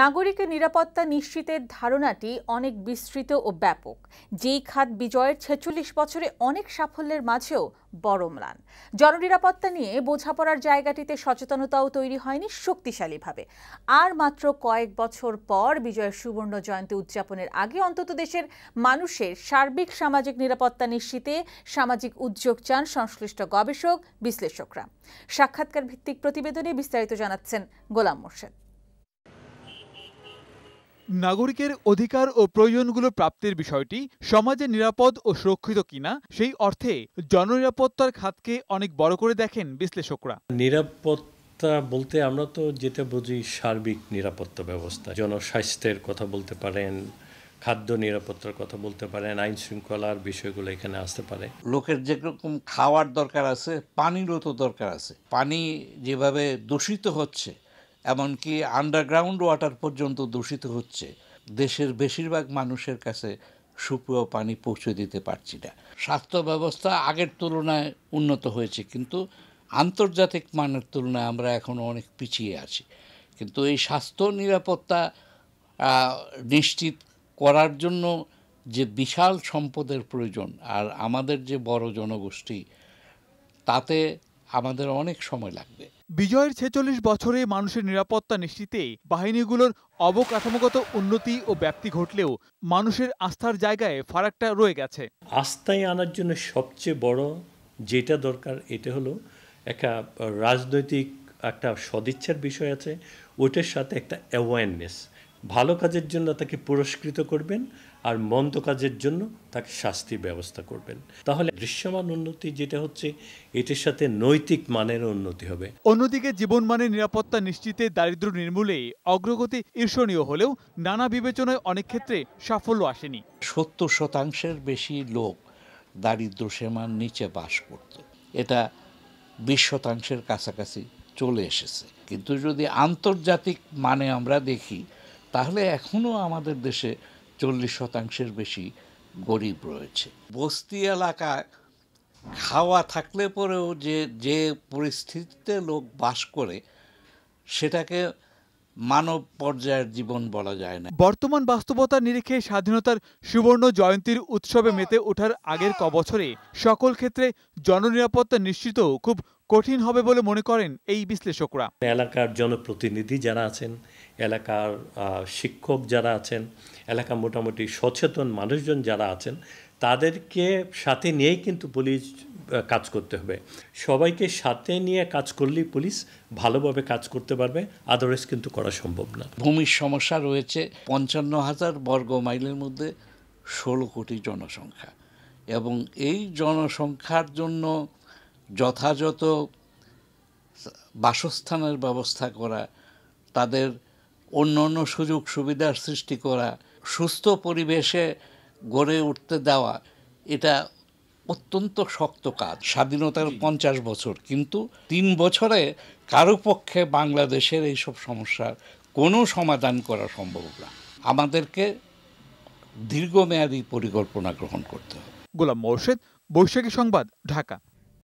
নাগরিকের নিরাপত্তা নিশ্চিতের ধারণাটি অনেক বিস্তৃত ও ব্যাপক যেই খাত বিজয়ের ছেচল্লিশ বছরে অনেক সাফল্যের মাঝেও বড় ম্লান জননিরাপত্তা নিয়ে বোঝাপড়ার জায়গাটিতে সচেতনতাও তৈরি হয়নি শক্তিশালীভাবে আর মাত্র কয়েক বছর পর বিজয়ের সুবর্ণ জয়ন্তী উদযাপনের আগে অন্তত দেশের মানুষের সার্বিক সামাজিক নিরাপত্তা নিশ্চিতে সামাজিক উদ্যোগ চান সংশ্লিষ্ট গবেষক বিশ্লেষকরা সাক্ষাৎকার ভিত্তিক প্রতিবেদনে বিস্তারিত জানাচ্ছেন গোলাম মোর্শেদ নাগরিকের অধিকার ও প্রয়োজনগুলো প্রাপ্তির বিষয়টি সমাজে নিরাপদ ও সুরক্ষিত কিনা সেই অর্থে জননিরাপত্তার খাতকে অনেক বড় করে দেখেন বিশ্লেষকরা নিরাপত্তা বলতে আমরা তো যেটা বুঝি সার্বিক নিরাপত্তা ব্যবস্থা জনস্বাস্থ্যের কথা বলতে পারেন খাদ্য নিরাপত্তার কথা বলতে পারেন আইন শৃঙ্খলার বিষয়গুলো এখানে আসতে পারে লোকের যেরকম খাওয়ার দরকার আছে পানিরও তো দরকার আছে পানি যেভাবে দূষিত হচ্ছে এমনকি আন্ডারগ্রাউন্ড ওয়াটার পর্যন্ত দূষিত হচ্ছে দেশের বেশিরভাগ মানুষের কাছে সুপেয় পানি পৌঁছে দিতে পারছি না স্বাস্থ্য ব্যবস্থা আগের তুলনায় উন্নত হয়েছে কিন্তু আন্তর্জাতিক মানের তুলনায় আমরা এখন অনেক পিছিয়ে আছি কিন্তু এই স্বাস্থ্য নিরাপত্তা নিশ্চিত করার জন্য যে বিশাল সম্পদের প্রয়োজন আর আমাদের যে বড় জনগোষ্ঠী তাতে আমাদের অনেক সময় লাগবে বিজয়ের ছেচল্লিশ বছরে মানুষের নিরাপত্তা নিশ্চিতে বাহিনীগুলোর অবকাঠামোগত উন্নতি ও ব্যাপ্তি ঘটলেও মানুষের আস্থার জায়গায় ফারাকটা রয়ে গেছে আস্থায় আনার জন্য সবচেয়ে বড় যেটা দরকার এটা হলো একটা রাজনৈতিক একটা সদিচ্ছার বিষয় আছে ওইটার সাথে একটা অ্যাওয়ারনেস ভালো কাজের জন্য তাকে পুরস্কৃত করবেন আর মন্দ কাজের জন্য তাকে শাস্তির ব্যবস্থা করবেন তাহলে দৃশ্যমান উন্নতি যেটা হচ্ছে এটির সাথে নৈতিক মানের উন্নতি হবে অন্যদিকে জীবন মানের নিরাপত্তা নিশ্চিতে দারিদ্র নির্মূলে অগ্রগতি ঈর্ষণীয় হলেও নানা বিবেচনায় অনেক ক্ষেত্রে সাফল্য আসেনি সত্তর শতাংশের বেশি লোক দারিদ্র সীমার নিচে বাস করত এটা বিশ শতাংশের কাছাকাছি চলে এসেছে কিন্তু যদি আন্তর্জাতিক মানে আমরা দেখি তাহলে এখনও আমাদের দেশে চল্লিশ শতাংশের বেশি গরিব রয়েছে বস্তি এলাকায় খাওয়া থাকলে পরেও যে যে পরিস্থিতিতে লোক বাস করে সেটাকে মানব পর্যায়ের জীবন বলা যায় না বর্তমান বাস্তবতার নিরিখে স্বাধীনতার সুবর্ণ জয়ন্তীর উৎসবে মেতে ওঠার আগের ক বছরে সকল ক্ষেত্রে জননিরাপত্তা নিশ্চিত খুব কঠিন হবে বলে মনে করেন এই বিশ্লেষকরা এলাকার জনপ্রতিনিধি যারা আছেন এলাকার শিক্ষক যারা আছেন এলাকা মোটামুটি সচেতন মানুষজন যারা আছেন তাদেরকে সাথে নিয়েই কিন্তু পুলিশ কাজ করতে হবে সবাইকে সাথে নিয়ে কাজ করলেই পুলিশ ভালোভাবে কাজ করতে পারবে আদারওয়াইজ কিন্তু করা সম্ভব না ভূমির সমস্যা রয়েছে পঞ্চান্ন হাজার বর্গ মাইলের মধ্যে ষোলো কোটি জনসংখ্যা এবং এই জনসংখ্যার জন্য যথাযথ বাসস্থানের ব্যবস্থা করা তাদের অন্য অন্য সুযোগ সুবিধার সৃষ্টি করা সুস্থ পরিবেশে গড়ে উঠতে দেওয়া এটা অত্যন্ত শক্ত কাজ স্বাধীনতার পঞ্চাশ বছর কিন্তু তিন বছরে কারো পক্ষে বাংলাদেশের এইসব সমস্যার কোনো সমাধান করা সম্ভব না আমাদেরকে দীর্ঘমেয়াদী পরিকল্পনা গ্রহণ করতে হবে গোলাম মোর্শেদ বৈশাখী সংবাদ ঢাকা